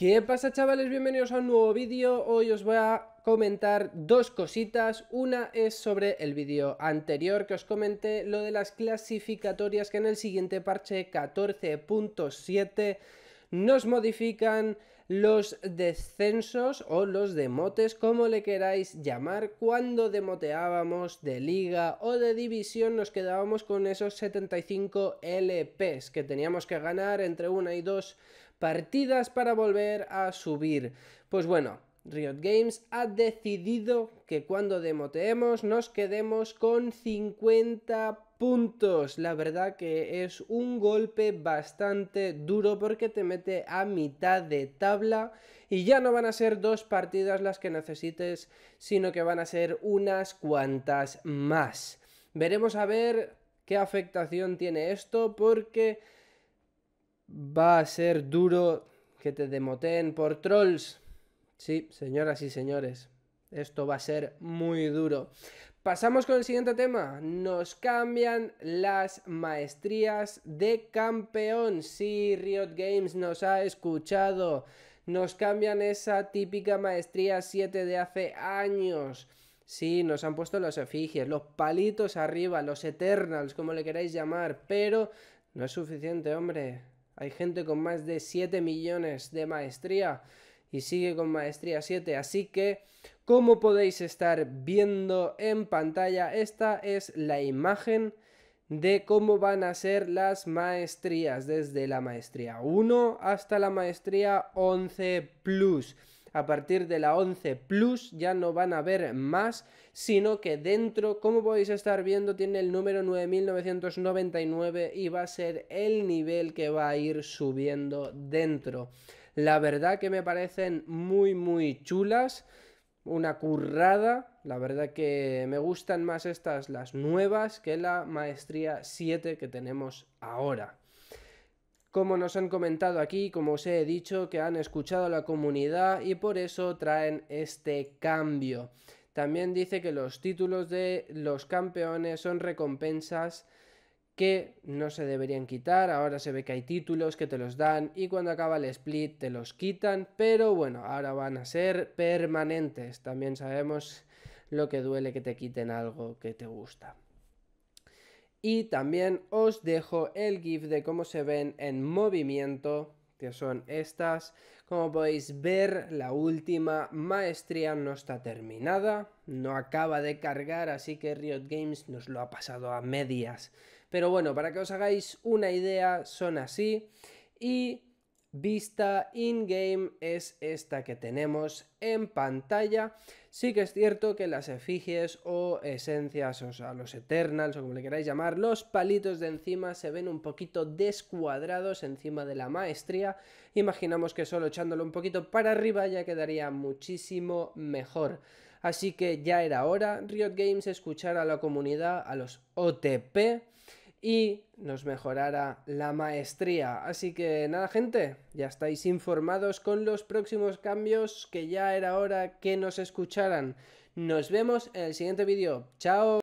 ¿Qué pasa chavales? Bienvenidos a un nuevo vídeo. Hoy os voy a comentar dos cositas. Una es sobre el vídeo anterior que os comenté, lo de las clasificatorias que en el siguiente parche 14.7 nos modifican los descensos o los demotes, como le queráis llamar, cuando demoteábamos de liga o de división nos quedábamos con esos 75 LPs que teníamos que ganar entre una y dos partidas para volver a subir. Pues bueno, Riot Games ha decidido que cuando demoteemos nos quedemos con 50 puntos. La verdad que es un golpe bastante duro porque te mete a mitad de tabla y ya no van a ser dos partidas las que necesites, sino que van a ser unas cuantas más. Veremos a ver qué afectación tiene esto porque va a ser duro que te demoteen por trolls. Sí, señoras y señores, esto va a ser muy duro. Pasamos con el siguiente tema. Nos cambian las maestrías de campeón. Sí, Riot Games nos ha escuchado. Nos cambian esa típica maestría 7 de hace años. Sí, nos han puesto los efigies, los palitos arriba, los eternals, como le queráis llamar, pero no es suficiente, hombre. Hay gente con más de 7 millones de maestría y sigue con Maestría 7. Así que, como podéis estar viendo en pantalla, esta es la imagen de cómo van a ser las maestrías, desde la maestría 1 hasta la maestría 11 Plus. A partir de la 11 Plus ya no van a ver más, sino que dentro, como podéis estar viendo, tiene el número 9999 y va a ser el nivel que va a ir subiendo dentro. La verdad que me parecen muy, muy chulas. Una currada. La verdad que me gustan más estas, las nuevas, que la maestría 7 que tenemos ahora. Como nos han comentado aquí, como os he dicho, que han escuchado a la comunidad y por eso traen este cambio. También dice que los títulos de los campeones son recompensas que no se deberían quitar. Ahora se ve que hay títulos que te los dan y cuando acaba el split te los quitan, pero bueno, ahora van a ser permanentes. También sabemos lo que duele que te quiten algo que te gusta. Y también os dejo el GIF de cómo se ven en movimiento que son estas. Como podéis ver, la última maestría no está terminada, no acaba de cargar, así que Riot Games nos lo ha pasado a medias. Pero bueno, para que os hagáis una idea, son así. Y vista in-game es esta que tenemos en pantalla. Sí que es cierto que las efigies o esencias, o sea, los eternals o como le queráis llamar, los palitos de encima se ven un poquito descuadrados encima de la maestría. Imaginamos que solo echándolo un poquito para arriba ya quedaría muchísimo mejor. Así que ya era hora, Riot Games, escuchar a la comunidad, a los OTP, y nos mejorará la maestría. Así que nada gente, ya estáis informados con los próximos cambios que ya era hora que nos escucharan. Nos vemos en el siguiente vídeo. Chao.